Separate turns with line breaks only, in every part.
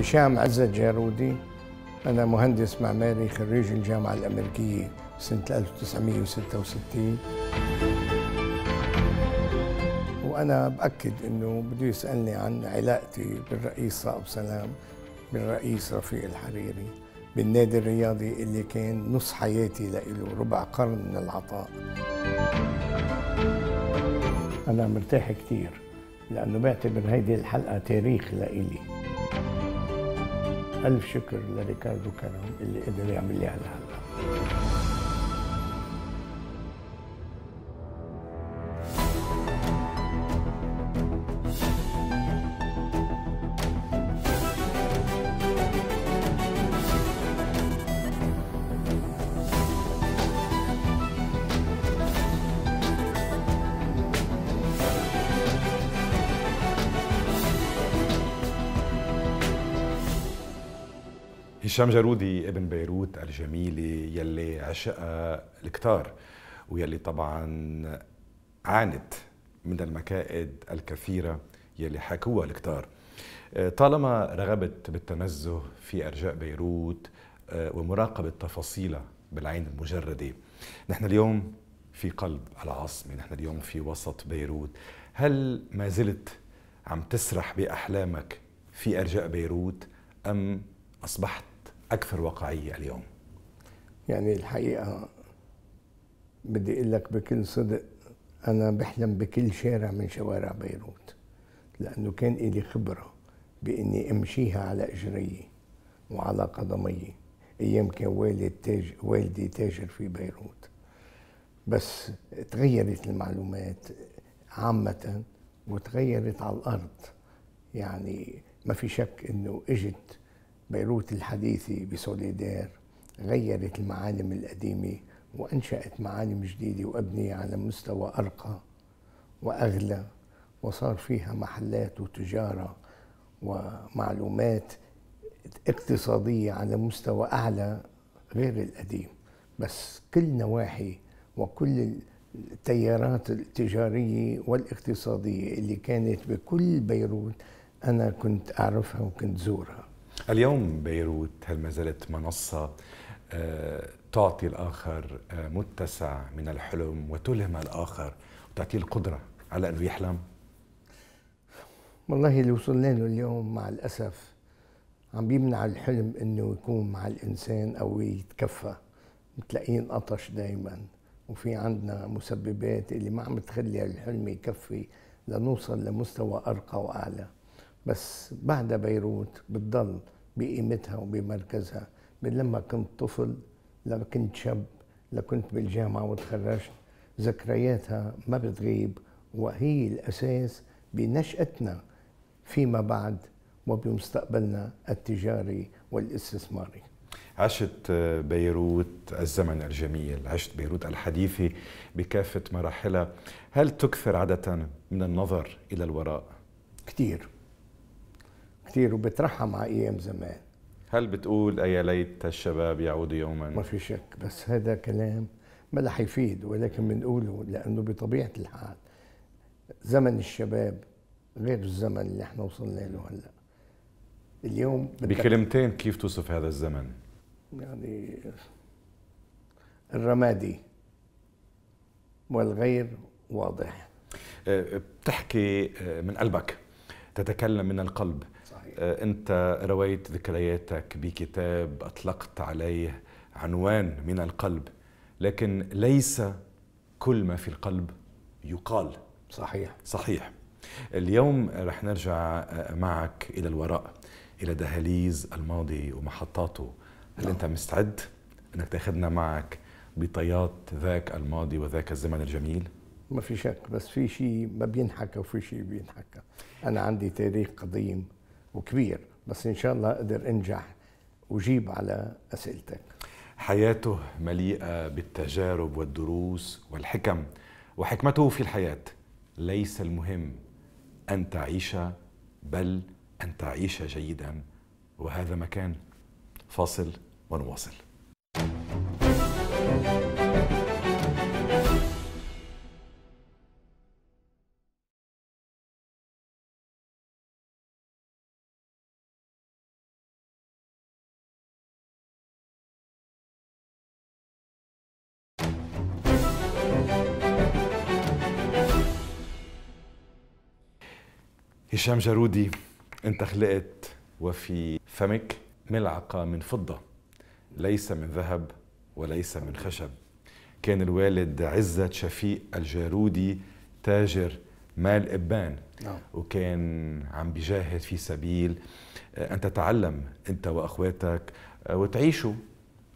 هشام عزت جارودي أنا مهندس معماري خريج الجامعة الأمريكية سنة 1966 وأنا بأكد أنه بده يسألني عن علاقتي بالرئيس صائب سلام بالرئيس رفيق الحريري بالنادي الرياضي اللي كان نص حياتي لإله ربع قرن من العطاء أنا مرتاح كثير لأنه بعتبر هيدي الحلقة تاريخ لإلي ألف شكر لريكاردو كانون اللي قدر يعمل لي هالحلقة
هشام جارودي ابن بيروت الجميلة يلي عشقها الكتار ويلي طبعا عانت من المكائد الكثيرة يلي حكوها الكتار آه، طالما رغبت بالتنزه في أرجاء بيروت آه، ومراقبة تفاصيلها بالعين المجردة نحن اليوم في قلب العاصمة نحن اليوم في وسط بيروت هل ما زلت عم تسرح بأحلامك في أرجاء بيروت أم أصبحت اكثر واقعيه اليوم
يعني الحقيقه بدي اقول لك بكل صدق انا بحلم بكل شارع من شوارع بيروت لانه كان لي خبره باني امشيها على اجري وعلى قدمي ايام كان والد تاج والدي تاجر في بيروت بس تغيرت المعلومات عامه وتغيرت على الارض يعني ما في شك انه اجت بيروت الحديثة بسوليدير غيرت المعالم القديمة وأنشأت معالم جديدة وأبنية على مستوى أرقى وأغلى وصار فيها محلات وتجارة ومعلومات اقتصادية على مستوى أعلى غير القديم بس كل نواحي وكل التيارات التجارية والاقتصادية اللي كانت بكل بيروت أنا كنت أعرفها
وكنت زورها اليوم بيروت هل ما زالت منصة آه، تعطي الآخر آه، متسع من الحلم وتلهم الآخر وتعطيه القدرة على أنه يحلم؟
والله اللي وصلنا له اليوم مع الأسف عم بيمنع الحلم انه يكون مع الانسان او يتكفى متلاقيين قطش دائما وفي عندنا مسببات اللي ما عم تخلي الحلم يكفي لنوصل لمستوى ارقى واعلى بس بعد بيروت بتضل بقيمتها وبمركزها من لما كنت طفل لما كنت شاب لكنت بالجامعة وتخرجت ذكرياتها ما بتغيب وهي الأساس بنشأتنا فيما بعد وبمستقبلنا التجاري والاستثماري
عشت بيروت الزمن الجميل عشت بيروت الحديثة بكافة مراحلها هل تكثر عادة من النظر إلى الوراء؟ كثير كثير
وبترحم على ايام زمان
هل بتقول يا ليت الشباب يعود يوما ما في شك
بس هذا كلام ما رح يفيد ولكن بنقوله لانه بطبيعه الحال زمن الشباب غير الزمن اللي احنا وصلنا له هلا اليوم بكلمتين
كيف توصف هذا الزمن؟
يعني الرمادي والغير
واضح أه، بتحكي أه، من قلبك تتكلم من القلب آه، أنت رويت ذكرياتك بكتاب أطلقت عليه عنوان من القلب لكن ليس كل ما في القلب يقال صحيح صحيح اليوم رح نرجع آه، معك إلى الوراء إلى دهاليز الماضي ومحطاته هل نعم. أنت مستعد أنك تاخذنا معك بطيات ذاك الماضي وذاك الزمن الجميل؟
ما في شك بس في شيء ما بينحكى وفي شيء بينحكى أنا عندي تاريخ قديم وكبير بس ان شاء الله اقدر انجح وجيب على اسئلتك
حياته مليئه بالتجارب والدروس والحكم وحكمته في الحياه ليس المهم ان تعيش بل ان تعيش جيدا وهذا مكان فاصل ونواصل هشام جارودي انت خلقت وفي فمك ملعقه من فضه ليس من ذهب وليس من خشب كان الوالد عزت شفيق الجارودي تاجر مال ابان نعم. وكان عم بيجاهد في سبيل آه، ان تتعلم انت واخواتك آه، وتعيشوا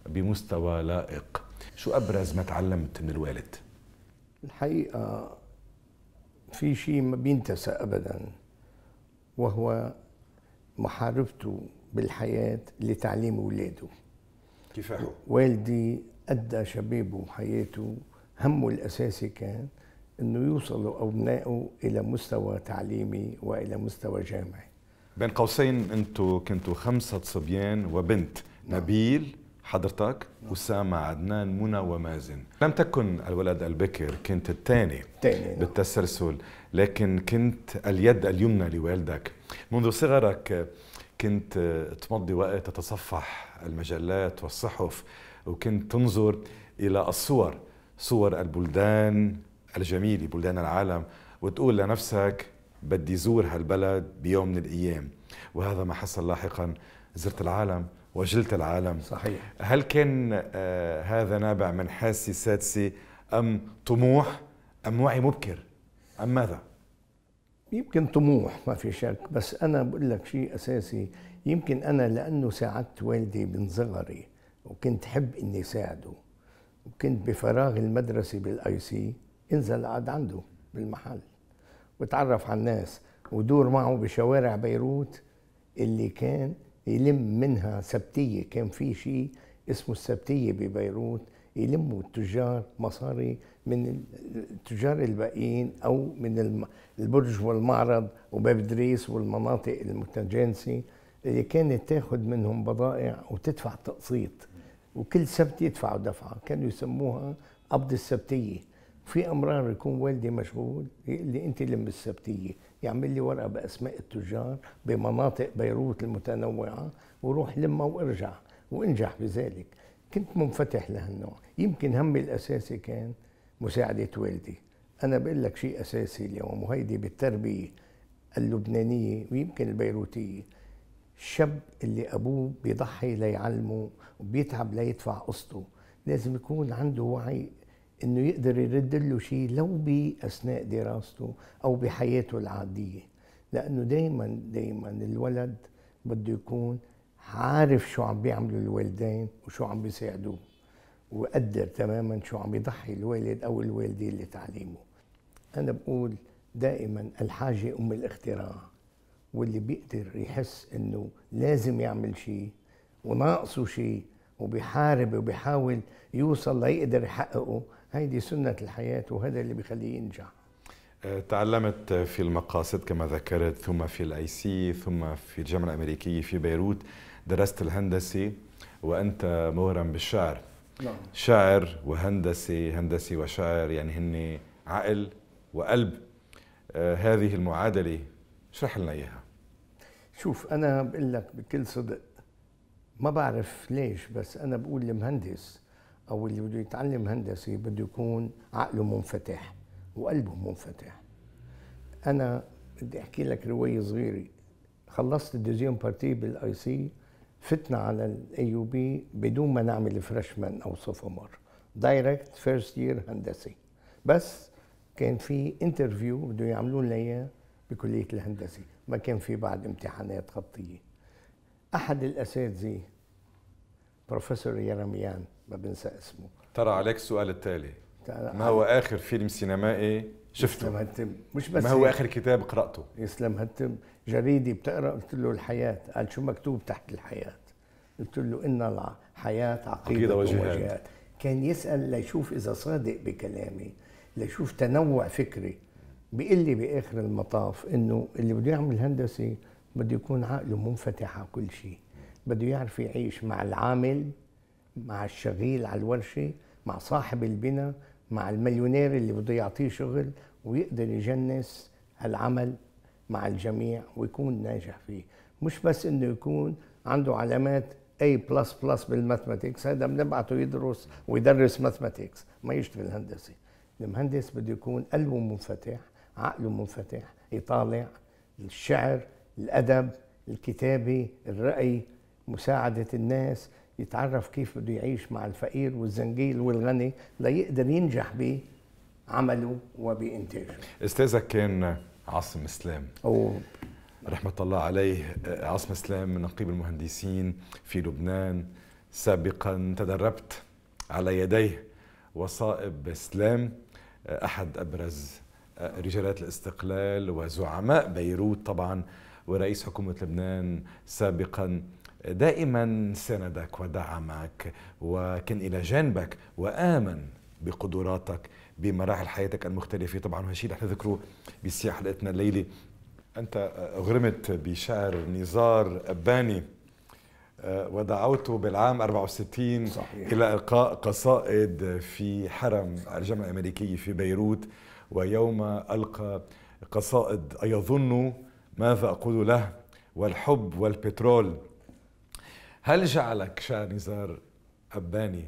بمستوى لائق شو ابرز ما تعلمت من الوالد
الحقيقه في شيء ما بينتسى ابدا وهو محاربته بالحياة لتعليم ولاده كفاحه والدي أدى شبابه وحياته همه الأساسي كان أنه يوصلوا أبنائه إلى مستوى تعليمي وإلى مستوى جامعي
بين قوسين أنتوا كنتوا خمسة صبيان وبنت نعم. نبيل حضرتك وسام عدنان منى ومازن لم تكن الولد البكر كنت الثاني نعم. بالتسلسل لكن كنت اليد اليمنى لوالدك منذ صغرك كنت تمضي وقت تتصفح المجلات والصحف وكنت تنظر إلى الصور صور البلدان الجميلة بلدان العالم وتقول لنفسك بدي زور هالبلد بيوم من الأيام وهذا ما حصل لاحقا زرت العالم وجلت العالم صحيح هل كان آه هذا نابع من حاسي سادسي أم طموح أم وعي مبكر أم ماذا؟ يمكن طموح ما في شك
بس أنا بقول لك شيء أساسي يمكن أنا لأنه ساعدت والدي من صغري وكنت حب إني ساعده وكنت بفراغ المدرسة بالآي سي انزل قعد عنده بالمحل وتعرف على الناس ودور معه بشوارع بيروت اللي كان يلم منها سبتيه كان في شيء اسمه السبتيه ببيروت يلموا التجار مصاري من التجار الباقيين او من البرج والمعرض وباب دريس والمناطق المتجانسه اللي كانت تاخذ منهم بضائع وتدفع تقسيط وكل سبت يدفعوا دفعه كانوا يسموها قبض السبتيه في امرار يكون والدي مشغول يقول لي انت لم السبتيه يعمل لي ورقه باسماء التجار بمناطق بيروت المتنوعه وروح لما وارجع وانجح بذلك كنت منفتح لهالنوع يمكن همي الاساسي كان مساعده والدي انا بقول لك شيء اساسي اليوم وهيدي بالتربيه اللبنانيه ويمكن البيروتيه الشاب اللي ابوه بيضحي ليعلمه وبيتعب ليدفع قسطه لازم يكون عنده وعي انه يقدر يرد له شيء لو باثناء دراسته او بحياته العاديه لانه دائما دائما الولد بده يكون عارف شو عم بيعملوا الوالدين وشو عم بيساعدوه وقدر تماما شو عم يضحي الوالد او الوالده لتعليمه انا بقول دائما الحاجه ام الاختراع واللي بيقدر يحس انه لازم يعمل شيء وناقصه شيء وبيحارب وبيحاول يوصل ليقدر يحققه هيدي سنة الحياة وهذا اللي بيخليه ينجح
أه، تعلمت في المقاصد كما ذكرت ثم في الاي سي ثم في الجامعه الامريكيه في بيروت درست الهندسه وانت مغرم بالشعر نعم. شاعر وهندسة هندسي وشاعر يعني هن عقل وقلب آه هذه المعادله اشرح لنا اياها
شوف انا بقول لك بكل صدق ما بعرف ليش بس انا بقول المهندس او اللي بده يتعلم هندسه بده يكون عقله منفتح وقلبه منفتح انا بدي احكي لك روايه صغيره خلصت الديزيون بارتي بالاي سي فتنا على الاي يو بي بدون ما نعمل فريشمان او صفمر دايركت فيرست يير هندسي بس كان في انترفيو بده يعملوا لنا اياه بكليه الهندسه ما كان في بعد امتحانات خطيه احد الاساتذه بروفيسور يرميان ما بنسى
اسمه ترى عليك السؤال التالي ما هو اخر فيلم سينمائي شفته يسلم هتم مش بس ما هو اخر
كتاب قراته يسلم هتم جريدي بتقرا قلت له الحياه قال شو مكتوب تحت الحياه قلت له ان الحياه عقيده, عقيدة وجهات كان يسال ليشوف اذا صادق بكلامي ليشوف تنوع فكري بيقول لي باخر المطاف انه اللي بده يعمل هندسه بده يكون عقله منفتح على كل شيء بده يعرف يعيش مع العامل مع الشغيل على الورشة مع صاحب البناء مع المليونير اللي بده يعطيه شغل ويقدر يجنس هالعمل مع الجميع ويكون ناجح فيه مش بس انه يكون عنده علامات A++ بالماثماتيكس هذا بنبعته يدرس ويدرس ماثماتيكس ما يشتغل هندسة المهندس بده يكون قلبه منفتح عقله منفتح يطالع الشعر الأدب الكتابة الرأي مساعدة الناس يتعرف كيف بده يعيش مع الفقير والزنجيل والغني ليقدر ينجح بعمله وبإنتاجه
أستاذك كان عاصم اسلام أو رحمة الله عليه عاصم اسلام من نقيب المهندسين في لبنان سابقا تدربت على يديه وصائب اسلام أحد أبرز رجالات الاستقلال وزعماء بيروت طبعا ورئيس حكومة لبنان سابقا دائما سندك ودعمك وكان إلى جانبك وآمن بقدراتك بمراحل حياتك المختلفة طبعا هالشيء رح نذكره بسياح حلقتنا الليلة أنت أغرمت بشعر نزار أباني ودعوته بالعام 64 صحيح. إلى إلقاء قصائد في حرم الجامعة الأمريكية في بيروت ويوم ألقى قصائد أيظن ماذا أقول له والحب والبترول هل جعلك شاه نزار أباني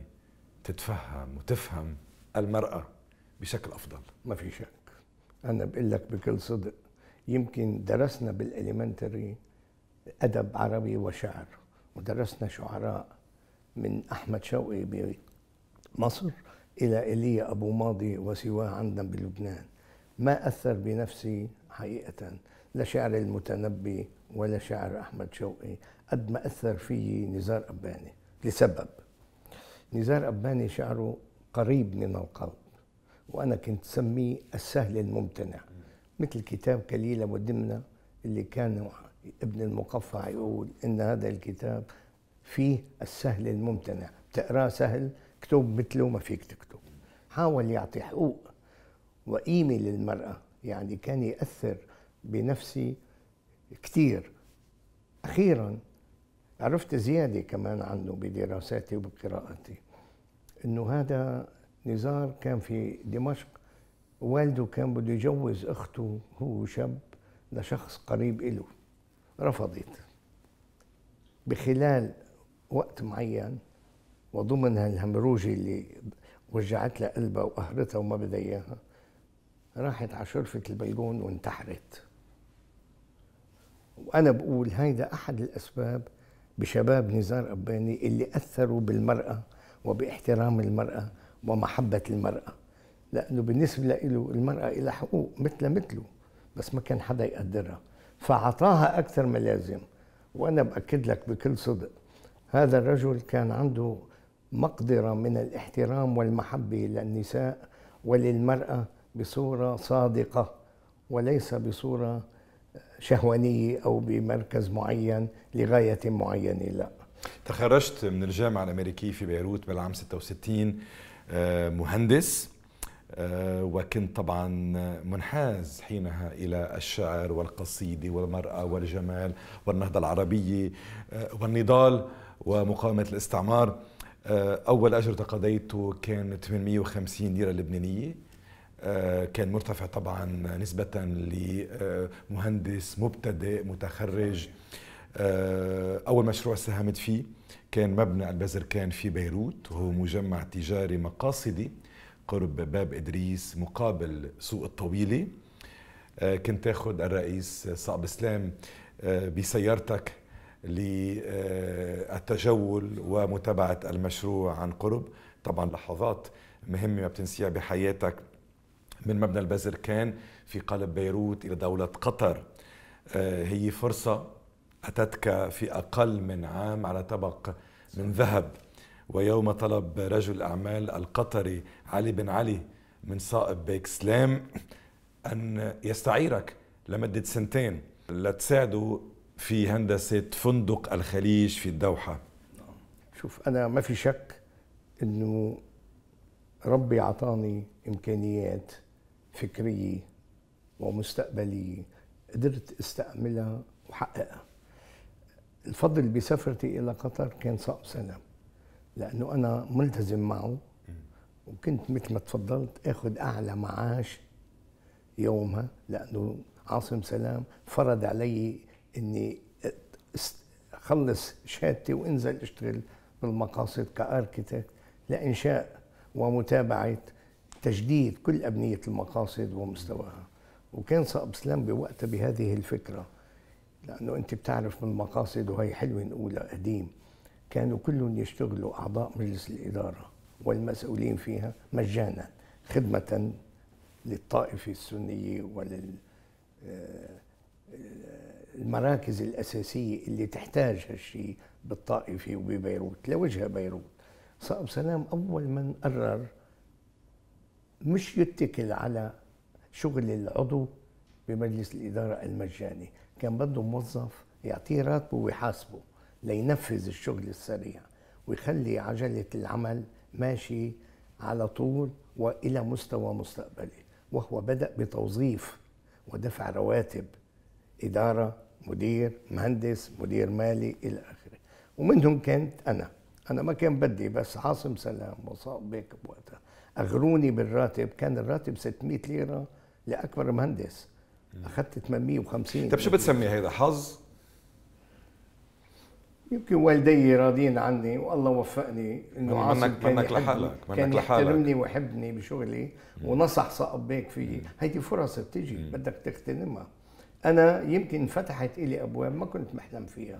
تتفهم وتفهم المرأة بشكل أفضل؟ ما في شك أنا
بقول لك بكل صدق يمكن درسنا بالإليمنتري أدب عربي وشعر ودرسنا شعراء من أحمد شوقي بمصر إلى إيليا أبو ماضي وسواه عندنا بلبنان ما أثر بنفسي حقيقة لا شعر المتنبي ولا شعر أحمد شوقي قد ما أثر في نزار اباني لسبب نزار اباني شعره قريب من القلب وأنا كنت سميه السهل الممتنع مثل كتاب كليلة ودمنة اللي كان ابن المقفع يقول إن هذا الكتاب فيه السهل الممتنع تقراه سهل كتب مثله ما فيك تكتب حاول يعطي حقوق وقيمة للمرأة يعني كان يأثر بنفسي كثير أخيراً عرفت زيادة كمان عنه بدراساتي وبقراءتي انه هذا نزار كان في دمشق والده كان بده يجوز اخته هو شاب لشخص قريب له رفضت بخلال وقت معين وضمن هالهمروجه اللي وجعت لها قلبها وقهرتها وما بدها اياها راحت على شرفه البلكون وانتحرت وانا بقول هيدا احد الاسباب بشباب نزار قباني اللي أثروا بالمرأة وباحترام المرأة ومحبة المرأة لأنه بالنسبة له المرأة لها حقوق مثل مثله بس ما كان حدا يقدرها فأعطاها أكثر ما لازم وأنا بأكد لك بكل صدق هذا الرجل كان عنده مقدرة من الاحترام والمحبة للنساء وللمرأة بصورة صادقة وليس بصورة شهوانية أو بمركز معين لغاية معينة لا
تخرجت من الجامعة الأمريكية في بيروت بالعام 66 آه، مهندس آه، وكنت طبعا منحاز حينها الى الشعر والقصيده والمراه والجمال والنهضه العربيه آه، والنضال ومقاومه الاستعمار اول اجر تقاضيته كان 850 ليره لبنانيه آه، كان مرتفع طبعا نسبة لمهندس مبتدئ متخرج آه، أول مشروع ساهمت فيه كان مبنى البزركان في بيروت وهو مجمع تجاري مقاصدي قرب باب إدريس مقابل سوق الطويلة آه، كنت تاخد الرئيس صعب اسلام بسيارتك للتجول ومتابعة المشروع عن قرب طبعا لحظات مهمة ما بتنسيها بحياتك من مبنى البازركان في قلب بيروت إلى دولة قطر آه، هي فرصة أتتك في أقل من عام على طبق من ذهب ويوم طلب رجل الأعمال القطري علي بن علي من صائب بيك سلام أن يستعيرك لمدة سنتين لتساعده في هندسة فندق الخليج في الدوحة
شوف أنا ما في شك أنه ربي عطاني إمكانيات فكرية ومستقبلية قدرت استعملها وحققها الفضل بسفرتي إلى قطر كان صعب سنة لأنه أنا ملتزم معه وكنت مثل ما تفضلت اخذ اعلى معاش يومها لانه عاصم سلام فرض علي اني اخلص شهادتي وانزل اشتغل بالمقاصد كاركتكت لانشاء ومتابعه تجديد كل أبنية المقاصد ومستواها وكان صقب سلام بوقتها بهذه الفكرة لأنه أنت بتعرف من المقاصد وهي حلوة نقولها قديم كانوا كلهم يشتغلوا أعضاء مجلس الإدارة والمسؤولين فيها مجانا خدمة للطائفة السنية ولل آه، المراكز الأساسية اللي تحتاج هالشيء بالطائفة وببيروت لوجه بيروت صقب سلام أول من قرر مش يتكل على شغل العضو بمجلس الإدارة المجاني كان بده موظف يعطيه راتبه ويحاسبه لينفذ الشغل السريع ويخلي عجلة العمل ماشي على طول وإلى مستوى مستقبلي وهو بدأ بتوظيف ودفع رواتب إدارة مدير مهندس مدير مالي إلى آخره ومنهم كنت أنا أنا ما كان بدي بس عاصم سلام وصاب بيك بوقتها اغروني بالراتب كان الراتب 600 ليره لاكبر مهندس
اخذت 850 طيب شو بتسمي هذا حظ؟ يمكن
والدي راضين عني والله وفقني انه عاصم منك لحالك منك كان يحترمني ويحبني بشغلي ونصح صقب بيك فيي هيدي فرص بتجي بدك تغتنمها انا يمكن فتحت إلي ابواب ما كنت محلم فيها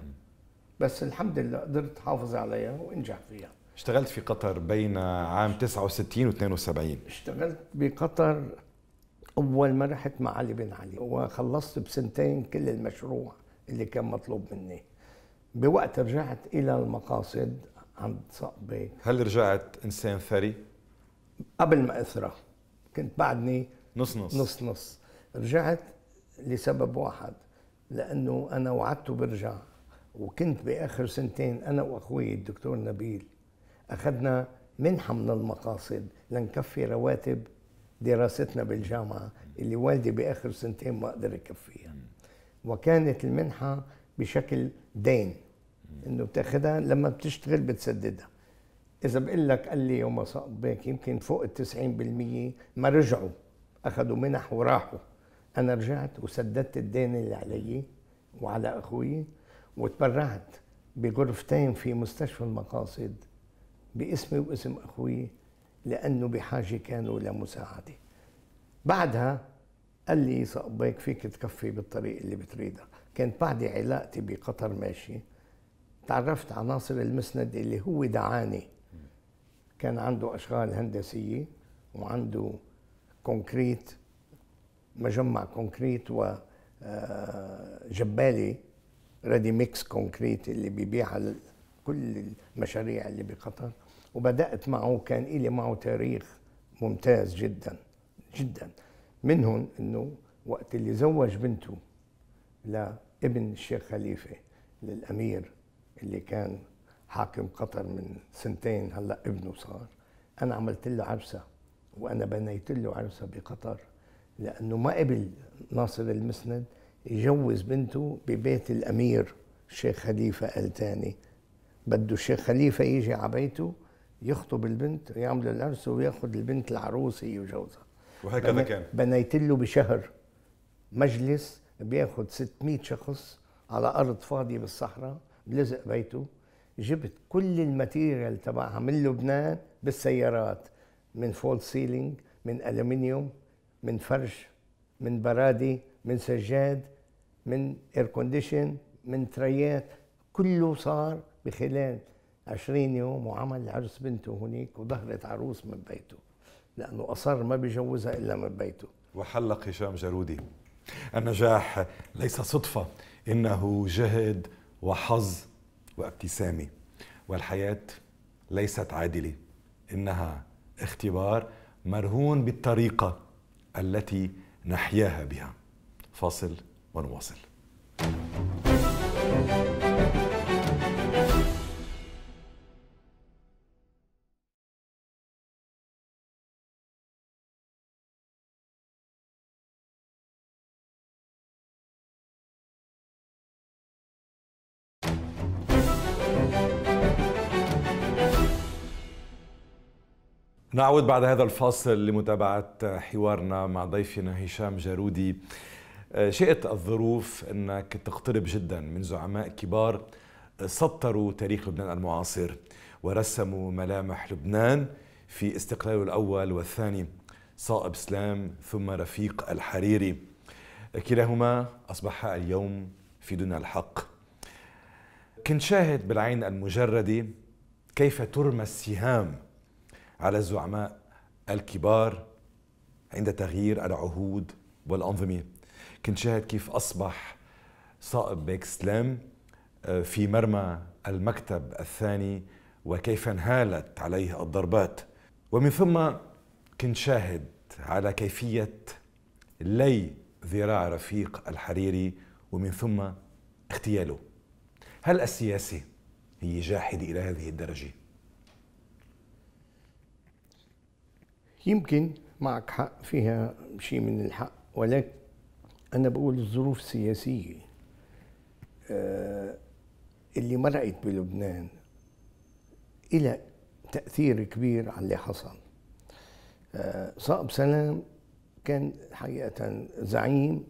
بس الحمد لله قدرت حافظ عليها وانجح فيها
اشتغلت في قطر بين عام 69 و 72 اشتغلت
بقطر اول ما رحت مع علي بن علي وخلصت بسنتين كل المشروع اللي كان مطلوب مني بوقت رجعت الى المقاصد عند صقبي
هل رجعت انسان ثري
قبل ما اثرى كنت بعدني نص نص نص نص رجعت لسبب واحد لانه انا وعدته برجع وكنت باخر سنتين انا واخوي الدكتور نبيل أخذنا منحة من المقاصد لنكفي رواتب دراستنا بالجامعة اللي والدي بآخر سنتين ما قدر يكفيها وكانت المنحة بشكل دين انه بتاخدها لما بتشتغل بتسددها اذا بقول لك قال لي يوم سقط بيك يمكن فوق ال 90% ما رجعوا اخذوا منح وراحوا انا رجعت وسددت الدين اللي علي وعلى اخوي وتبرعت بغرفتين في مستشفى المقاصد باسمي واسم أخوي لأنه بحاجة كانوا لمساعدة بعدها قال لي صبيك فيك تكفي بالطريق اللي بتريدها كانت بعدي علاقتي بقطر ماشي تعرفت على ناصر المسند اللي هو دعاني كان عنده أشغال هندسية وعنده كونكريت مجمع كونكريت وجبالي ريدي ميكس كونكريت اللي بيبيعها كل المشاريع اللي بقطر وبدأت معه كان إلي معه تاريخ ممتاز جدا جدا منهم أنه وقت اللي زوج بنته لابن الشيخ خليفة للأمير اللي كان حاكم قطر من سنتين هلأ ابنه صار أنا عملت له عرسة وأنا بنيت له عرسة بقطر لأنه ما قبل ناصر المسند يجوز بنته ببيت الأمير الشيخ خليفة آل بده الشيخ خليفة يجي على بيته يخطب البنت ويعمل العرس وياخد البنت العروس هي وجوزها وهكذا كان بنيت له بشهر مجلس بياخد 600 شخص على ارض فاضيه بالصحراء لزق بيته جبت كل الماتيريال تبعها من لبنان بالسيارات من فول سيلينج من الومنيوم من فرش من برادي من سجاد من اير كونديشن من تريات كله صار بخلال 20 يوم وعمل عرس بنته هناك وظهرت عروس من بيته لأنه أصر ما بيجوزها إلا من بيته وحلق هشام جرودي
النجاح ليس صدفة إنه جهد وحظ وابتسامة والحياة ليست عادلة إنها اختبار مرهون بالطريقة التي نحياها بها فاصل ونواصل نعود بعد هذا الفاصل لمتابعة حوارنا مع ضيفنا هشام جارودي آه، شئت الظروف أنك تقترب جدا من زعماء كبار آه، سطروا تاريخ لبنان المعاصر ورسموا ملامح لبنان في استقلاله الأول والثاني صائب سلام ثم رفيق الحريري آه، كلاهما أصبحا اليوم في دون الحق كنت شاهد بالعين المجردة كيف ترمى السهام على الزعماء الكبار عند تغيير العهود والأنظمة كنت شاهد كيف أصبح صائب بيك سلام آه، في مرمى المكتب الثاني وكيف انهالت عليه الضربات ومن ثم كنت شاهد على كيفية لي ذراع رفيق الحريري ومن ثم اغتياله هل السياسة هي جاحدة إلى هذه الدرجة؟
يمكن معك حق فيها شيء من الحق ولكن أنا بقول الظروف السياسية آه، اللي مرقت بلبنان إلى تأثير كبير على اللي حصل آه، صائب سلام كان حقيقة زعيم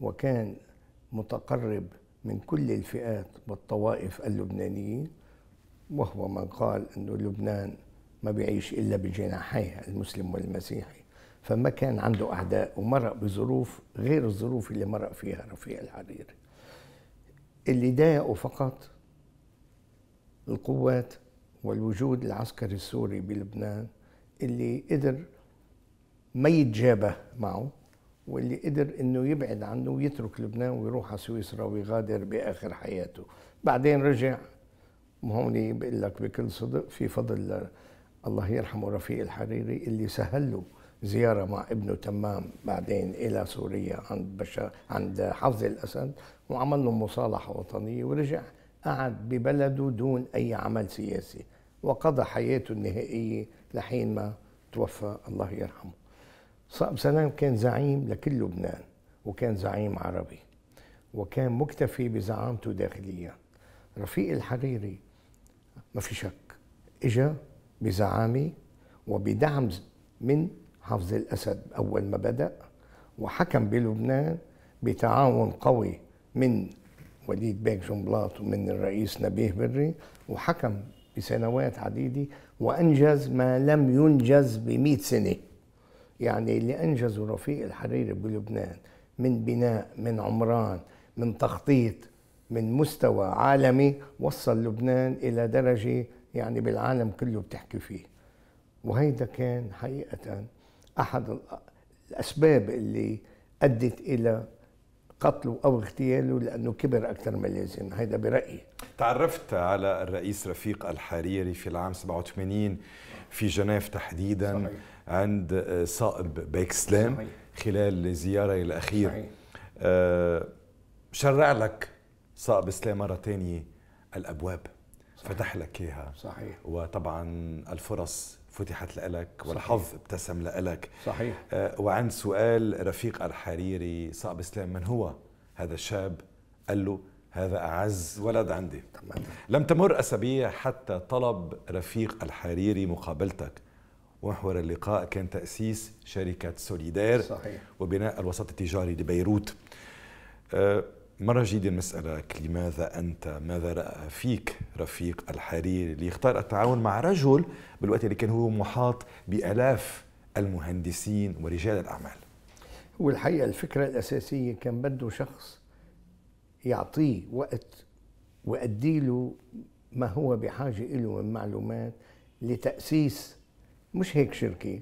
وكان متقرب من كل الفئات والطوائف اللبنانية وهو من قال أن لبنان ما بيعيش إلا بجناحيه المسلم والمسيحي فما كان عنده أعداء ومرق بظروف غير الظروف اللي مرق فيها رفيع الحريري اللي ضايقه فقط القوات والوجود العسكري السوري بلبنان اللي قدر ما يتجابه معه واللي قدر انه يبعد عنه ويترك لبنان ويروح على سويسرا ويغادر باخر حياته بعدين رجع هون بقول لك بكل صدق في فضل الله يرحمه رفيق الحريري اللي سهل له زيارة مع ابنه تمام بعدين إلى سوريا عند بشار عند حفظ الأسد وعمل له مصالحة وطنية ورجع قعد ببلده دون أي عمل سياسي وقضى حياته النهائية لحين ما توفى الله يرحمه صائب سلام كان زعيم لكل لبنان وكان زعيم عربي وكان مكتفي بزعامته داخليا رفيق الحريري ما في شك اجا بزعامه وبدعم من حفظ الأسد أول ما بدأ وحكم بلبنان بتعاون قوي من وليد بيك جنبلاط ومن الرئيس نبيه بري وحكم بسنوات عديدة وأنجز ما لم ينجز بمئة سنة يعني اللي أنجزه رفيق الحريري بلبنان من بناء من عمران من تخطيط من مستوى عالمي وصل لبنان إلى درجة يعني بالعالم كله بتحكي فيه وهيدا كان حقيقة أحد الأسباب اللي أدت إلى قتله أو اغتياله لأنه كبر أكثر من اللازم هيدا برأيي
تعرفت على الرئيس رفيق الحريري في العام 87 في جنيف تحديدا صحيح. عند صائب بيك سلام خلال زيارة الأخير صحيح. آه، شرع لك صائب سلام مرة ثانية الأبواب صحيح. فتح لك اياها صحيح وطبعا الفرص فتحت لك والحظ ابتسم لك صحيح آه، وعن وعند سؤال رفيق الحريري صعب اسلام من هو هذا الشاب قال له هذا أعز ولد عندي لم تمر أسابيع حتى طلب رفيق الحريري مقابلتك ومحور اللقاء كان تأسيس شركة سوليدير صحيح. وبناء الوسط التجاري لبيروت آه مرة جديدة نسألك لماذا أنت ماذا رأى فيك رفيق الحريري ليختار التعاون مع رجل بالوقت اللي كان هو محاط بألاف المهندسين ورجال الأعمال
هو الحقيقة الفكرة الأساسية كان بده شخص يعطيه وقت له ما هو بحاجة له من معلومات لتأسيس مش هيك شركة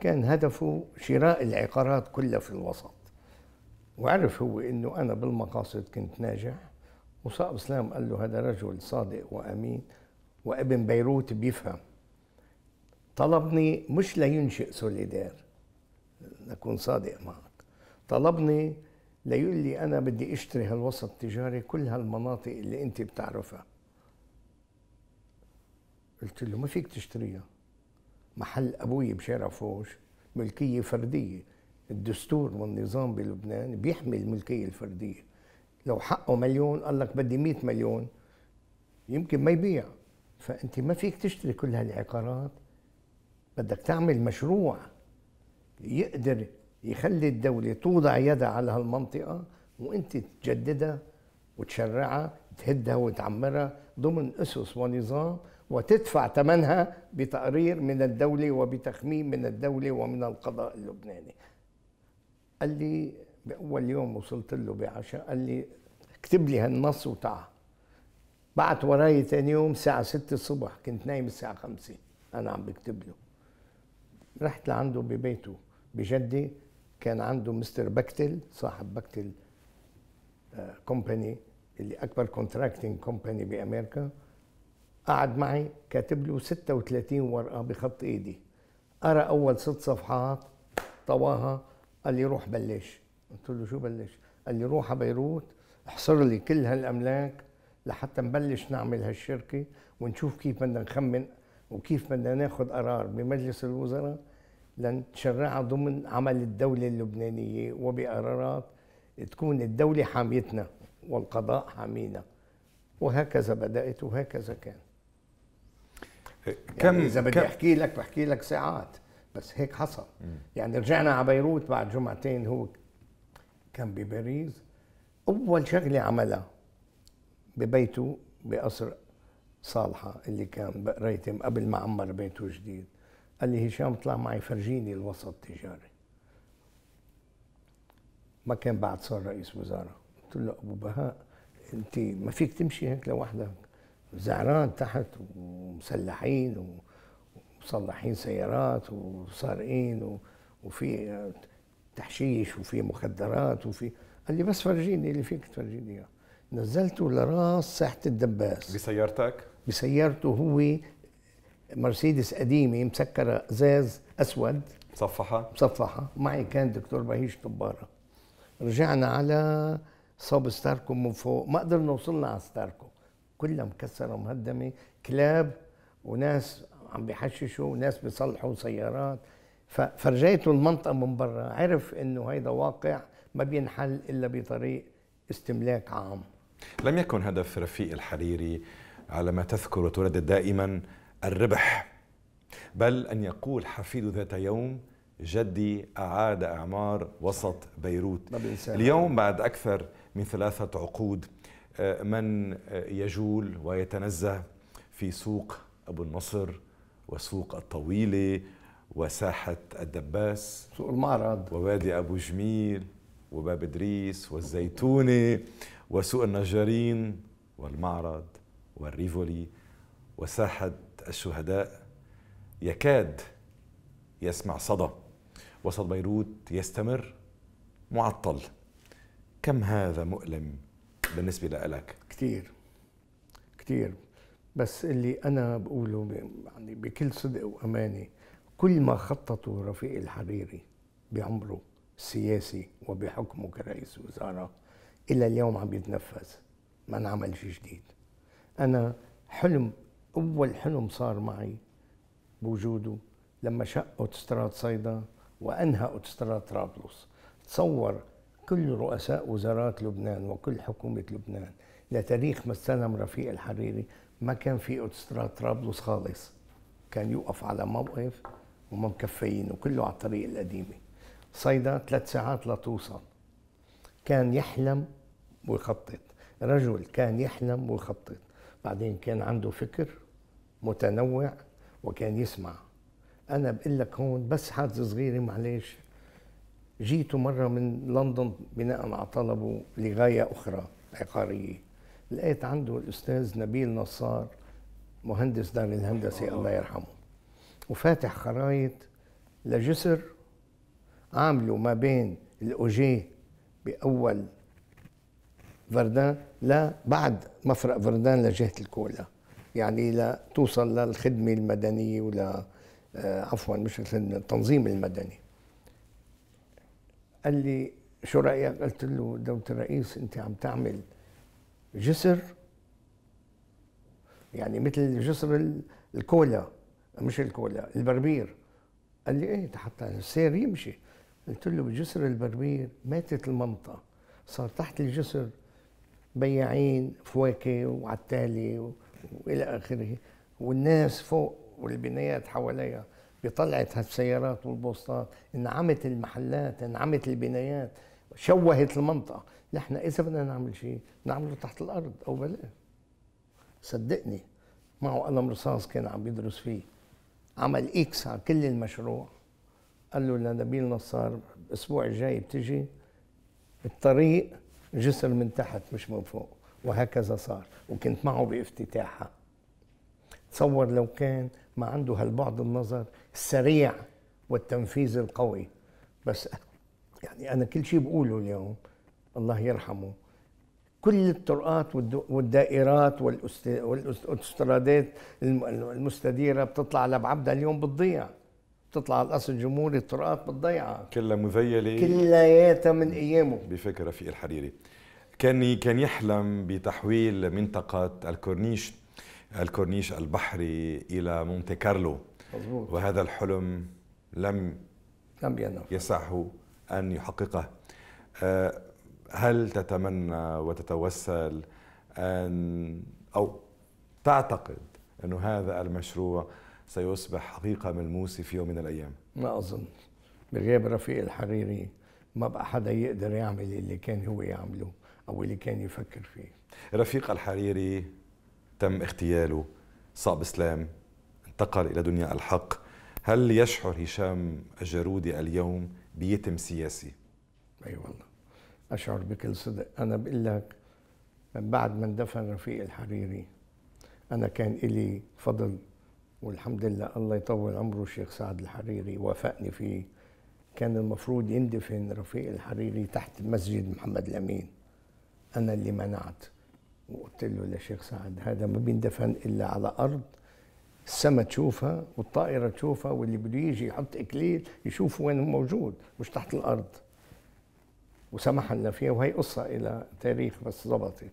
كان هدفه شراء العقارات كلها في الوسط وعرف هو انه انا بالمقاصد كنت ناجح وصاحب سلام قال له هذا رجل صادق وامين وابن بيروت بيفهم طلبني مش لينشئ سوليدير نكون صادق معك طلبني ليقول لي انا بدي اشتري هالوسط التجاري كل هالمناطق اللي انت بتعرفها قلت له ما فيك تشتريها محل ابوي بشارع فوش ملكيه فرديه الدستور والنظام بلبنان بيحمي الملكية الفردية لو حقه مليون قال لك بدي 100 مليون يمكن ما يبيع فأنت ما فيك تشتري كل هالعقارات بدك تعمل مشروع يقدر يخلي الدولة توضع يدها على هالمنطقة وأنت تجددها وتشرعها تهدها وتعمرها ضمن أسس ونظام وتدفع ثمنها بتقرير من الدولة وبتخمين من الدولة ومن القضاء اللبناني قال لي باول يوم وصلت له بعشاء قال لي اكتب لي هالنص وتعال بعت وراي ثاني يوم الساعة ستة الصبح كنت نايم الساعة خمسة أنا عم بكتب له رحت لعنده ببيته بجدة كان عنده مستر بكتل صاحب بكتل كومباني آه، اللي أكبر كونتراكتنج كومباني بأمريكا قعد معي كاتب له 36 ورقة بخط إيدي قرأ أول ست صفحات طواها قال لي روح بلش قلت له شو بلش قال لي روح على بيروت احصر لي كل هالاملاك لحتى نبلش نعمل هالشركه ونشوف كيف بدنا نخمن وكيف بدنا ناخذ قرار بمجلس الوزراء لنتشرعها ضمن عمل الدوله اللبنانيه وبقرارات تكون الدوله حاميتنا والقضاء حامينا وهكذا بدات وهكذا كان
كم يعني اذا بدي
احكي لك بحكي لك ساعات بس هيك حصل يعني رجعنا على بيروت بعد جمعتين هو كان بباريس اول شغله عملها ببيته بقصر صالحه اللي كان ريتم قبل ما عمر بيته جديد قال لي هشام اطلع معي فرجيني الوسط التجاري ما كان بعد صار رئيس وزاره قلت له ابو بهاء انت ما فيك تمشي هيك لوحدك زعران تحت ومسلحين و... مصلحين سيارات وسارقين وفي تحشيش وفي مخدرات وفي قال لي بس فرجيني اللي فيك تفرجيني اياه نزلته لراس ساحه الدباس
بسيارتك؟
بسيارته هو مرسيدس قديمه مسكره ازاز اسود مصفحه مصفحه معي كان دكتور بهيش طباره رجعنا على صوب ستاركو من فوق ما قدرنا وصلنا على ستاركو كلها مكسره ومهدمه كلاب وناس عم بيحششوا وناس بيصلحوا سيارات فرجيته المنطقه من برا عرف انه هيدا واقع ما بينحل الا بطريق استملاك عام
لم يكن هدف رفيق الحريري على ما تذكر وتردد دائما الربح بل ان يقول حفيده ذات يوم جدي اعاد اعمار وسط بيروت ما اليوم بعد اكثر من ثلاثه عقود آه، من آه، يجول ويتنزه في سوق ابو النصر وسوق الطويلة وساحة الدباس سوق المعرض ووادي أبو جميل وباب إدريس والزيتونة وسوق النجارين والمعرض والريفولي وساحة الشهداء يكاد يسمع صدى وسط بيروت يستمر معطل كم هذا مؤلم بالنسبة لك؟ كثير
كثير بس اللي أنا بقوله يعني بكل صدق وأمانة كل ما خططوا رفيق الحريري بعمره السياسي وبحكمه كرئيس وزارة إلى اليوم عم يتنفذ ما انعمل شيء جديد أنا حلم أول حلم صار معي بوجوده لما شق أوتستراد صيدا وأنهى أوتستراد طرابلس تصور كل رؤساء وزارات لبنان وكل حكومة لبنان لتاريخ ما استلم رفيق الحريري ما كان في اوتسترا طرابلس خالص كان يوقف على موقف وما مكفيين وكله على الطريق القديمه صيدا ثلاث ساعات لتوصل كان يحلم ويخطط رجل كان يحلم ويخطط بعدين كان عنده فكر متنوع وكان يسمع انا بقول لك هون بس حادثه صغيره معلش جيتوا مره من لندن بناء على طلبه لغايه اخرى عقاريه لقيت عنده الأستاذ نبيل نصار مهندس دار الهندسة الله يرحمه وفاتح خرايط لجسر عامله ما بين الأوجيه بأول فردان لا بعد مفرق فردان لجهة الكولا يعني لا توصل للخدمة المدنية ولا آه، عفوا مش التنظيم المدني قال لي شو رأيك قلت له دولة الرئيس أنت عم تعمل جسر يعني مثل جسر الكولا مش الكولا البربير قال لي ايه حتى السير يمشي قلت له بجسر البربير ماتت المنطقه صار تحت الجسر بياعين فواكه وعتالي والى اخره والناس فوق والبنايات حواليها بطلعت هالسيارات والبوسطات انعمت المحلات انعمت البنايات شوهت المنطقه نحن اذا بدنا نعمل شيء نعمله تحت الارض او بلاش صدقني معه قلم رصاص كان عم يدرس فيه عمل اكس على كل المشروع قال له لنبيل نصار الاسبوع الجاي بتجي الطريق جسر من تحت مش من فوق وهكذا صار وكنت معه بافتتاحها تصور لو كان ما عنده هالبعد النظر السريع والتنفيذ القوي بس يعني انا كل شيء بقوله اليوم الله يرحمه كل الطرقات والدائرات والاسترادات المستديره بتطلع على بعبدا اليوم بتضيع بتطلع على القصر الجمهوري الطرقات بتضيع
كلها مذيله كلياتها من ايامه بفكر رفيق الحريري كان كان يحلم بتحويل منطقه الكورنيش الكورنيش البحري الى مونتي كارلو مزبوط. وهذا الحلم لم لم ينفع يسعه ان يحققه آه هل تتمنى وتتوسل أن أو تعتقد أن هذا المشروع سيصبح حقيقة ملموسة في يوم من الأيام؟ ما أظن بغياب رفيق الحريري ما بقى
حدا يقدر يعمل اللي كان هو يعمله أو اللي كان يفكر فيه
رفيق الحريري تم اغتياله صاب اسلام انتقل الى دنيا الحق هل يشعر هشام الجرودي اليوم بيتم سياسي؟ اي أيوة
والله أشعر بكل صدق أنا بقول لك بعد ما اندفن رفيق الحريري أنا كان إلي فضل والحمد لله الله يطول عمره الشيخ سعد الحريري وافقني فيه كان المفروض يندفن رفيق الحريري تحت مسجد محمد الأمين أنا اللي منعت وقلت له للشيخ سعد هذا ما بيندفن إلا على أرض السما تشوفها والطائرة تشوفها واللي بده يجي يحط إكليل يشوف وين موجود مش تحت الأرض وسمح لنا فيها وهي قصه إلى تاريخ بس ظبطت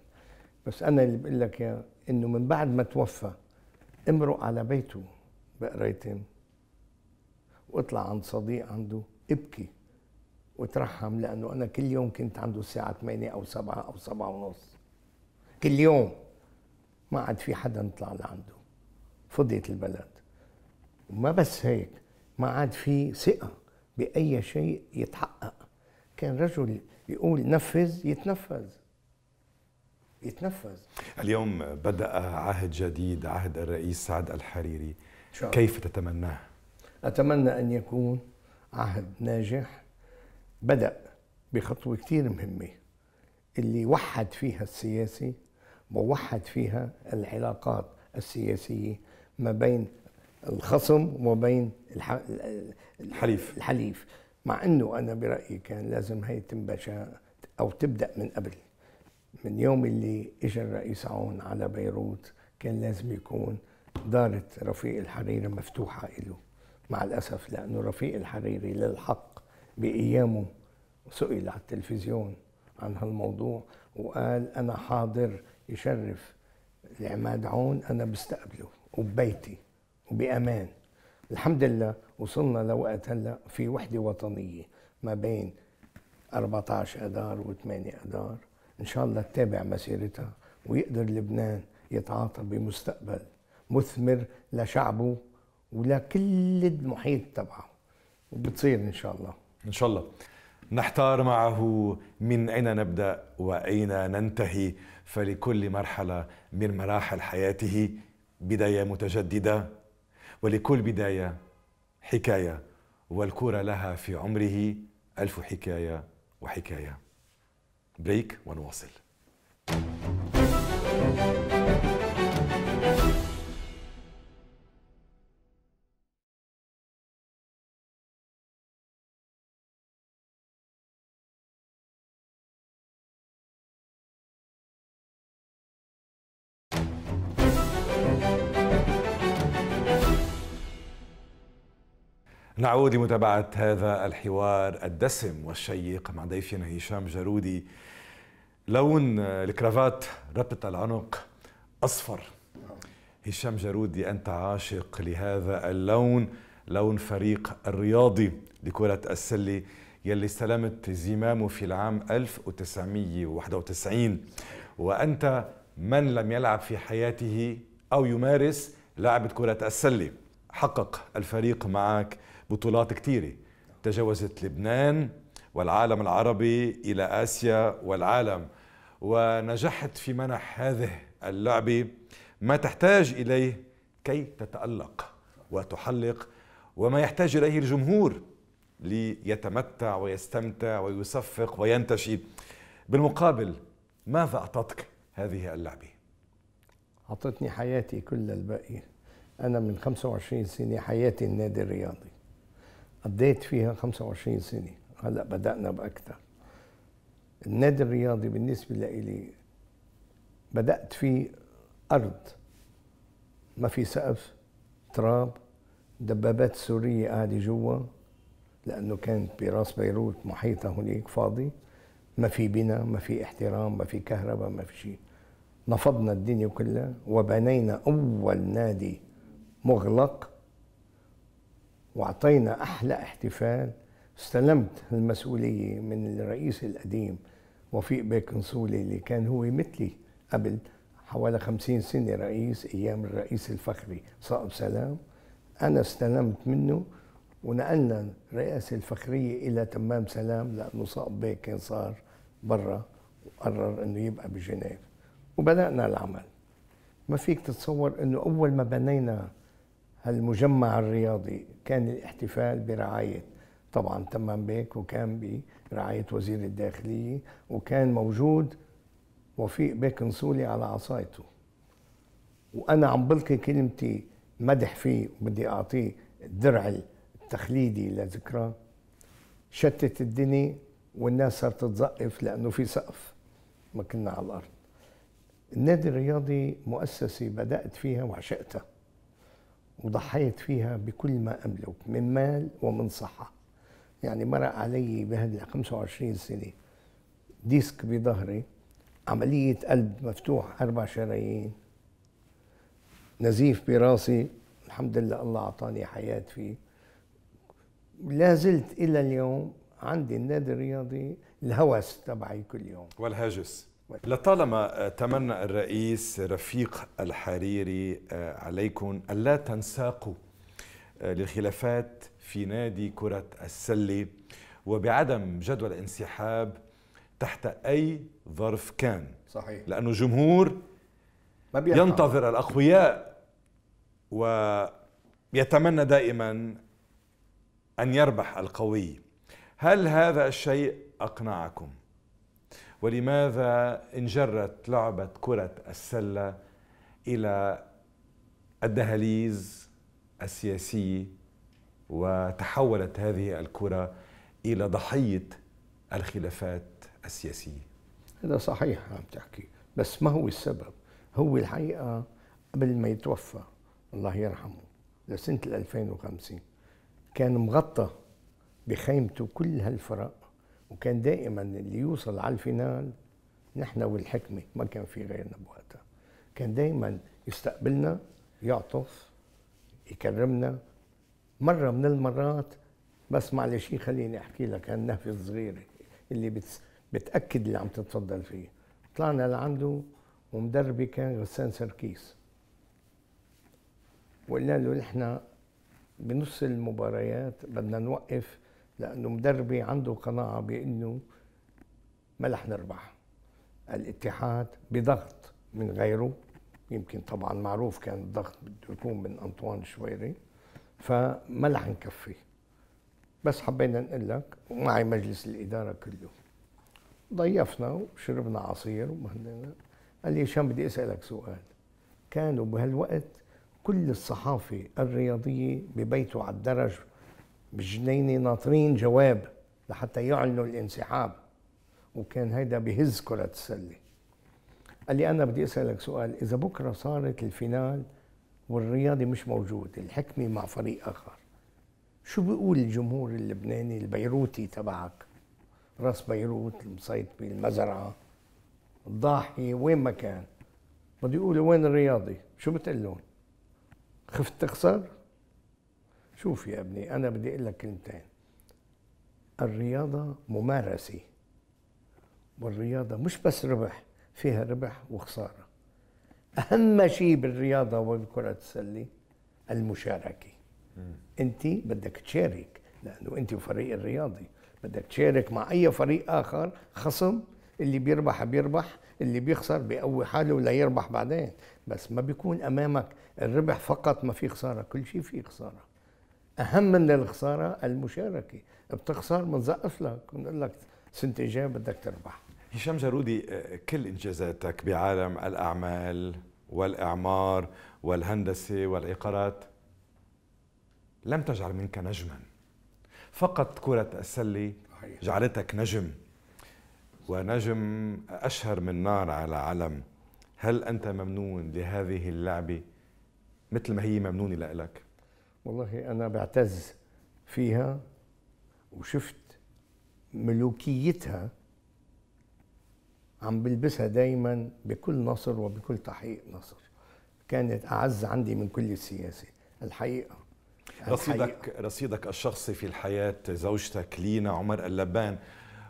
بس انا اللي بقول لك انه من بعد ما توفى امرق على بيته بقريتين واطلع عند صديق عنده ابكي وترحم لانه انا كل يوم كنت عنده الساعه 8 او 7 او 7 ونص كل يوم ما عاد في حدا طلع لعنده فضيت البلد وما بس هيك ما عاد في ثقه باي شيء يتحقق كان رجل يقول نفذ يتنفذ يتنفذ
اليوم بدأ عهد جديد عهد الرئيس سعد الحريري شعر. كيف تتمناه؟
أتمنى أن يكون عهد ناجح بدأ بخطوة كثير مهمة اللي وحد فيها السياسي ووحد فيها العلاقات السياسية ما بين الخصم وما بين الحليف الحليف مع انه انا برايي كان لازم هي تنبشى او تبدا من قبل من يوم اللي اجى الرئيس عون على بيروت كان لازم يكون دارة رفيق الحريري مفتوحة له مع الأسف لأنه رفيق الحريري للحق بأيامه سئل على التلفزيون عن هالموضوع وقال أنا حاضر يشرف العماد عون أنا بستقبله وببيتي وبأمان الحمد لله وصلنا لوقت هلا في وحده وطنيه ما بين 14 اذار و8 اذار ان شاء الله تتابع مسيرتها ويقدر لبنان يتعاطى بمستقبل مثمر لشعبه ولكل المحيط تبعه وبتصير ان شاء الله
ان شاء الله نحتار معه من اين نبدا واين ننتهي فلكل مرحله من مراحل حياته بدايه متجدده ولكل بداية حكاية والكرة لها في عمره ألف حكاية وحكاية بريك ونواصل نعود لمتابعة هذا الحوار الدسم والشيق مع ضيفنا هشام جرودي لون الكرافات ربطة العنق أصفر هشام جرودي أنت عاشق لهذا اللون لون فريق الرياضي لكرة السلة يلي استلمت زمامه في العام 1991 وأنت من لم يلعب في حياته أو يمارس لعبة كرة السلة حقق الفريق معك بطولات كثيره تجاوزت لبنان والعالم العربي الى اسيا والعالم ونجحت في منح هذه اللعبه ما تحتاج اليه كي تتالق وتحلق وما يحتاج اليه الجمهور ليتمتع ويستمتع ويصفق وينتشي بالمقابل ماذا اعطتك هذه اللعبه
اعطتني حياتي كل الباقي انا من 25 سنه حياتي النادي الرياضي قضيت فيها 25 سنة هلا بدأنا بأكثر النادي الرياضي بالنسبة لإلي بدأت فيه أرض ما في سقف تراب دبابات سورية قاعدة جوا لأنه كانت براس بيروت محيطها هناك فاضي ما في بناء ما في احترام ما في كهرباء ما في شيء نفضنا الدنيا كلها وبنينا أول نادي مغلق واعطينا احلى احتفال استلمت المسؤوليه من الرئيس القديم وفيق بيكنسولي اللي كان هو مثلي قبل حوالي 50 سنه رئيس ايام الرئيس الفخري صائب سلام انا استلمت منه ونقلنا الرئاسه الفخريه الى تمام سلام لانه صائب بيك كان صار برا وقرر انه يبقى بجنيف وبدانا العمل ما فيك تتصور انه اول ما بنينا هالمجمع الرياضي كان الاحتفال برعاية طبعا تمام بيك وكان برعاية وزير الداخلية وكان موجود وفيق بيك نصولي على عصايته وأنا عم بلقي كلمتي مدح فيه وبدي أعطيه الدرع التخليدي لذكراه شتت الدنيا والناس صارت تزقف لأنه في سقف ما كنا على الأرض النادي الرياضي مؤسسة بدأت فيها وعشقتها وضحيت فيها بكل ما أملك من مال ومن صحة يعني مرق علي بهدلة 25 سنة ديسك بظهري عملية قلب مفتوح أربع شرايين نزيف براسي الحمد لله الله أعطاني حياة فيه لا زلت إلى اليوم عندي النادي الرياضي الهوس تبعي كل يوم
والهاجس لطالما آه، تمنى الرئيس رفيق الحريري آه، عليكم ألا تنساقوا للخلافات آه، في نادي كرة السلة وبعدم جدوى الانسحاب تحت أي ظرف كان صحيح لأنه الجمهور ما ينتظر الأقوياء ويتمنى دائما أن يربح القوي هل هذا الشيء أقنعكم؟ ولماذا انجرت لعبة كرة السلة إلى الدهاليز السياسية وتحولت هذه الكرة إلى ضحية الخلافات السياسية هذا صحيح عم تحكي
بس ما هو السبب هو الحقيقة قبل ما يتوفى الله يرحمه لسنة 2050 كان مغطى بخيمته كل هالفرق وكان دائما اللي يوصل على الفينال نحن والحكمة ما كان في غيرنا بوقتها كان دائما يستقبلنا يعطف يكرمنا مرة من المرات بس معلش خليني أحكي لك هالنهفة الصغيرة اللي بتس بتأكد اللي عم تتفضل فيه طلعنا لعنده ومدربي كان غسان سركيس وقلنا له نحن بنص المباريات بدنا نوقف لانه مدربي عنده قناعه بانه ما رح نربح الاتحاد بضغط من غيره يمكن طبعا معروف كان الضغط بده يكون من انطوان شويري فما رح نكفي بس حبينا نقول لك ومعي مجلس الاداره كله ضيفنا وشربنا عصير ومهننا قال لي هشام بدي اسالك سؤال كانوا بهالوقت كل الصحافه الرياضيه ببيته على الدرج بالجنينة ناطرين جواب لحتى يعلنوا الانسحاب وكان هيدا بهز كرة السلة قال لي أنا بدي أسألك سؤال إذا بكرة صارت الفينال والرياضي مش موجود الحكمي مع فريق آخر شو بيقول الجمهور اللبناني البيروتي تبعك راس بيروت المسيط المزرعة الضاحية وين ما كان بده يقولوا وين الرياضي شو بتقول خفت تخسر شوف يا ابني أنا بدي أقول لك كلمتين الرياضة ممارسة والرياضة مش بس ربح فيها ربح وخسارة أهم شيء بالرياضة وبكرة السلة المشاركة أنت بدك تشارك لأنه أنت وفريق الرياضي بدك تشارك مع أي فريق آخر خصم اللي بيربح بيربح اللي بيخسر بيقوي حاله ولا يربح بعدين بس ما بيكون أمامك الربح فقط ما في خسارة كل شيء في خسارة اهم من الخساره المشاركه بتخسر بنزقف لك بنقول لك السنه الجايه بدك تربح
هشام جرودي آه، كل انجازاتك بعالم الاعمال والاعمار والهندسه والعقارات لم تجعل منك نجما فقط كره السله جعلتك نجم ونجم اشهر من نار على علم هل انت ممنون لهذه اللعبه مثل ما هي ممنونه لك
والله أنا بعتز فيها وشفت ملوكيتها عم بلبسها دايما بكل نصر وبكل تحقيق نصر كانت أعز عندي من كل السياسة الحقيقة رصيدك
رصيدك الشخصي في الحياة زوجتك لينا عمر اللبان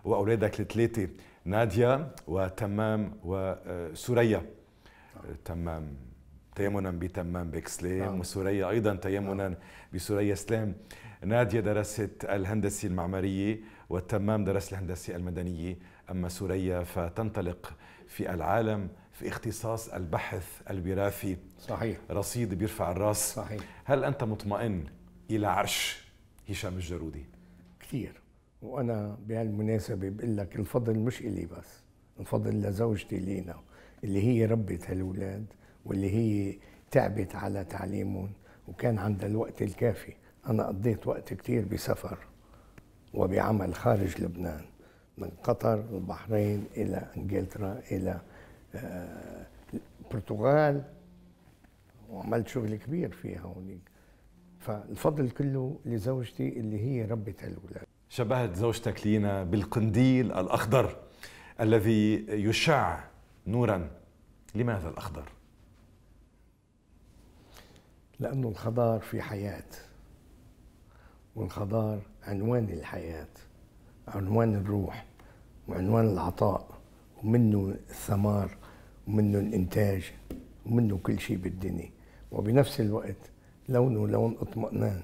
وأولادك الثلاثة نادية وتمام وسوريا نعم. تمام تيمنا بتمام سلام نعم. وسوريا أيضا تيمنا نعم. بسوريا سلام نادية درست الهندسة المعمارية والتمام درس الهندسة المدنية أما سوريا فتنطلق في العالم في اختصاص البحث الوراثي صحيح رصيد بيرفع الراس صحيح هل أنت مطمئن إلى عرش هشام الجرودي؟
كثير وأنا بهالمناسبة بقول لك الفضل مش إلي بس الفضل لزوجتي لينا اللي هي ربت هالولاد واللي هي تعبت على تعليمهم وكان عندها الوقت الكافي أنا قضيت وقت كتير بسفر وبعمل خارج لبنان من قطر البحرين إلى إنجلترا إلى آه، البرتغال وعملت شغل كبير فيها هونيك فالفضل كله لزوجتي اللي هي ربة الأولاد
شبهت زوجتك لينا بالقنديل الأخضر الذي يشع نورا لماذا الأخضر؟ لأنه الخضار في حياة
والخضار عنوان الحياة عنوان الروح وعنوان العطاء ومنه الثمار ومنه الإنتاج ومنه كل شيء بالدنيا وبنفس الوقت لونه لون اطمئنان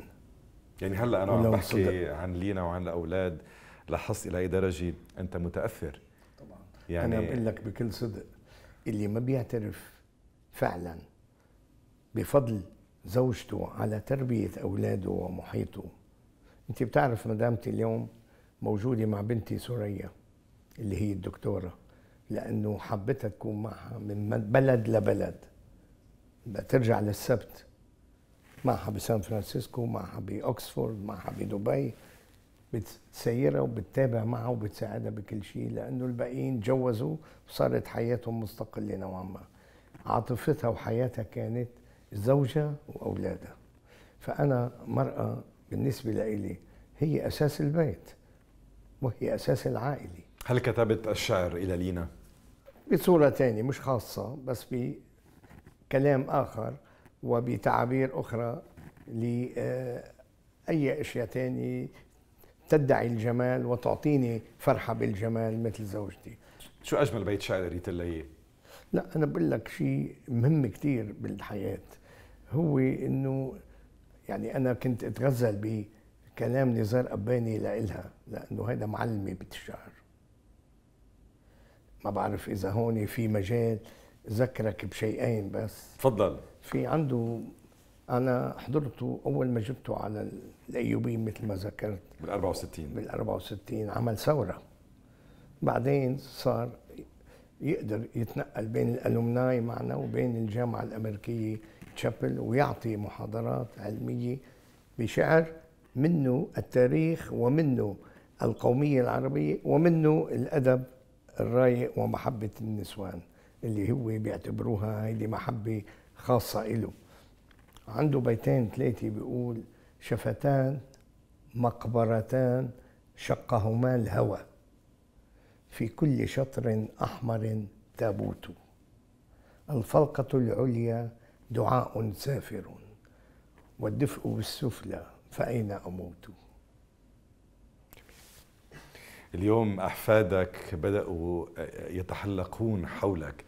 يعني هلا انا عم
بحكي صدق. عن لينا وعن الاولاد لاحظت الى اي درجه انت متاثر طبعا يعني انا بقول
لك بكل صدق اللي ما بيعترف فعلا بفضل زوجته على تربية أولاده ومحيطه أنت بتعرف مدامتي اليوم موجودة مع بنتي سوريا اللي هي الدكتورة لأنه حبتها تكون معها من بلد لبلد بدها ترجع للسبت معها بسان فرانسيسكو معها بأكسفورد معها بدبي بتسيرها وبتتابع معها وبتساعدها بكل شيء لأنه الباقيين تجوزوا وصارت حياتهم مستقلة نوعا ما عاطفتها وحياتها كانت زوجة
وأولادها
فأنا مرأة بالنسبة لإلي هي أساس البيت وهي أساس العائلة
هل كتبت الشعر إلى لينا؟
بصورة ثانية مش خاصة بس بكلام آخر وبتعابير أخرى لأي آه، أشياء ثانية تدعي الجمال وتعطيني فرحة بالجمال مثل زوجتي
شو أجمل بيت شعر ريت الليل؟
لا انا بقول لك شيء مهم كثير بالحياه هو انه يعني انا كنت اتغزل بكلام نزار قباني لإلها لانه هيدا معلمه بالشعر ما بعرف اذا هون في مجال ذكرك بشيئين بس تفضل في عنده انا حضرته اول ما جبته على الايوبي مثل ما ذكرت
بال 64 بال
64 عمل ثوره بعدين صار يقدر يتنقل بين الالومناي معنا وبين الجامعه الامريكيه تشابل ويعطي محاضرات علميه بشعر منه التاريخ ومنه القوميه العربيه ومنه الادب الرايق ومحبه النسوان اللي هو بيعتبروها هيدي محبه خاصه إله عنده بيتين ثلاثه بيقول شفتان مقبرتان شقهما الهوى في كل شطر أحمر تابوت الفلقة العليا دعاء سافر والدفء بالسفلى فأين أموت
اليوم أحفادك بدأوا يتحلقون حولك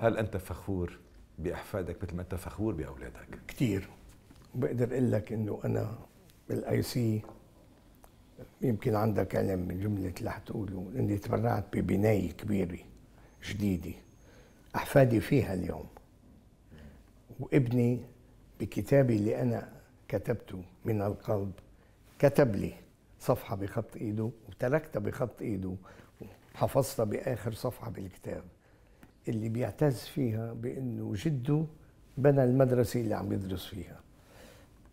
هل أنت فخور بأحفادك مثل ما أنت فخور بأولادك؟ كثير
بقدر أقول لك أنه أنا بالآي سي يمكن عندك ألم من جملة اللي حتقولوا إني تبرعت ببناية كبيرة جديدة أحفادي فيها اليوم وابني بكتابي اللي أنا كتبته من القلب كتب لي صفحة بخط إيده وتركتها بخط إيده وحفظتها بآخر صفحة بالكتاب اللي بيعتز فيها بأنه جده بنى المدرسة اللي عم يدرس فيها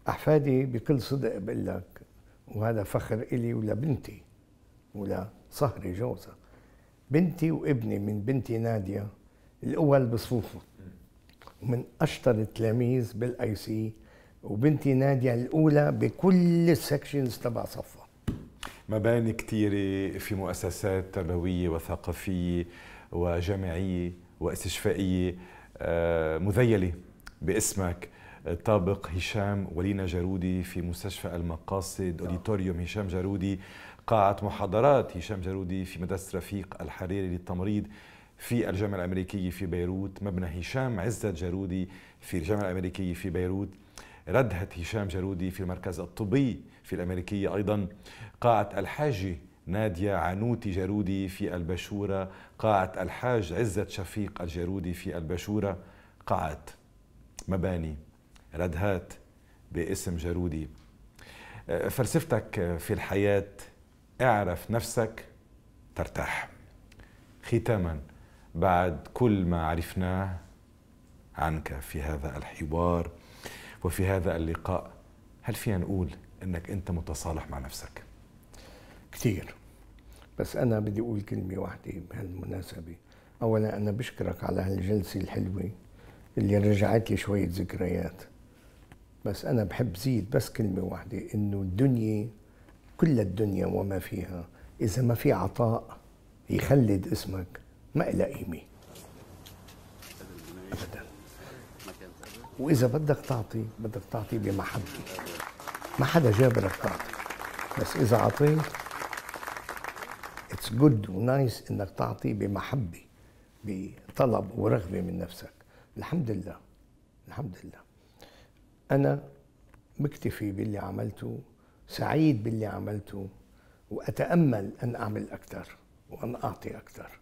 أحفادي بكل صدق بقول لك وهذا فخر إلي ولبنتي ولصهري جوزها بنتي وابني من بنتي نادية الأول بصفوفه ومن أشطر التلاميذ بالأي سي وبنتي نادية الأولى بكل السكشنز تبع صفها
مباني كثيرة في مؤسسات تربوية وثقافية وجامعية واستشفائية آه، مذيلة باسمك طابق هشام ولينا جارودي في مستشفى المقاصد نعم. اوديتوريوم هشام جارودي قاعة محاضرات هشام جارودي في مدرسة رفيق الحريري للتمريض في الجامعة الأمريكية في بيروت مبنى هشام عزة جارودي في الجامعة الأمريكية في بيروت ردهة هشام جارودي في المركز الطبي في الأمريكية أيضا قاعة الحاجة نادية عنوتي جارودي في البشورة قاعة الحاج عزة شفيق الجارودي في البشورة قاعة مباني ردهات باسم جارودي آه، فلسفتك في الحياة اعرف نفسك ترتاح ختاما بعد كل ما عرفناه عنك في هذا الحوار وفي هذا اللقاء هل فينا نقول انك انت متصالح مع نفسك كثير بس انا بدي اقول كلمه واحده بهالمناسبه
اولا انا بشكرك على هالجلسه الحلوه اللي رجعت لي شويه ذكريات بس أنا بحب زيد بس كلمة واحدة إنه الدنيا كل الدنيا وما فيها إذا ما في عطاء يخلد اسمك ما إلها قيمة أبدا وإذا بدك تعطي بدك تعطي بمحبة ما حدا جابرك تعطي بس إذا عطيت اتس جود ونايس إنك تعطي بمحبة بطلب ورغبة من نفسك الحمد لله الحمد لله أنا مكتفي باللي عملته سعيد باللي عملته وأتأمل أن أعمل أكثر وأن أعطي أكثر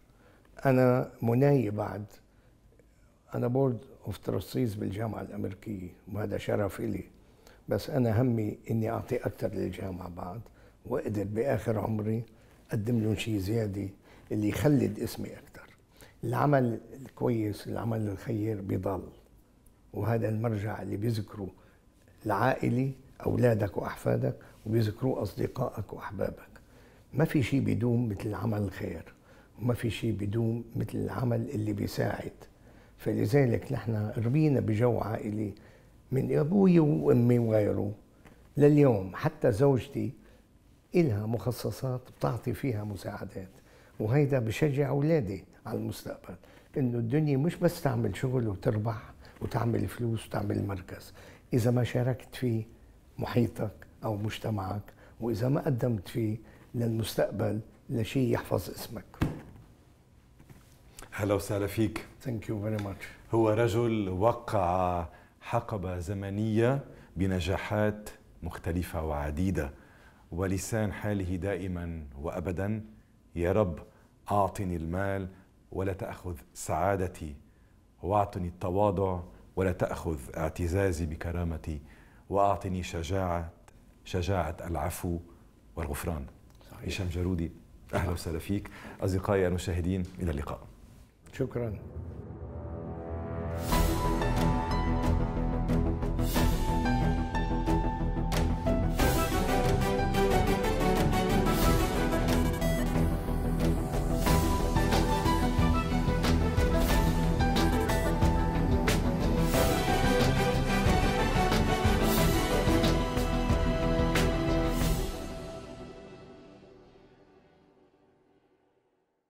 أنا مناي بعد أنا بورد أوف ترستيز بالجامعة الأمريكية وهذا شرف إلي بس أنا همي إني أعطي أكثر للجامعة بعد وأقدر بآخر عمري أقدم لهم شيء زيادة اللي يخلد اسمي أكثر العمل الكويس العمل الخير بيضل وهذا المرجع اللي بيذكروا العائلة أولادك وأحفادك وبيذكروا أصدقائك وأحبابك ما في شيء بدوم مثل العمل الخير وما في شيء بدوم مثل العمل اللي بيساعد فلذلك نحن ربينا بجو عائلي من أبوي وأمي وغيره لليوم حتى زوجتي إلها مخصصات بتعطي فيها مساعدات وهيدا بشجع أولادي على المستقبل إنه الدنيا مش بس تعمل شغل وتربح وتعمل فلوس وتعمل مركز إذا ما شاركت فيه محيطك أو مجتمعك وإذا ما قدمت فيه للمستقبل لشيء يحفظ اسمك
هلا وسهلا فيك ثانك يو فيري ماتش هو رجل وقع حقبة زمنية بنجاحات مختلفة وعديدة ولسان حاله دائما وأبدا يا رب أعطني المال ولا تأخذ سعادتي واعطني التواضع ولا تأخذ اعتزازي بكرامتي وأعطني شجاعة شجاعة العفو والغفران صحيح. هشام جارودي أهلا وسهلا فيك أصدقائي المشاهدين إلى اللقاء
شكرا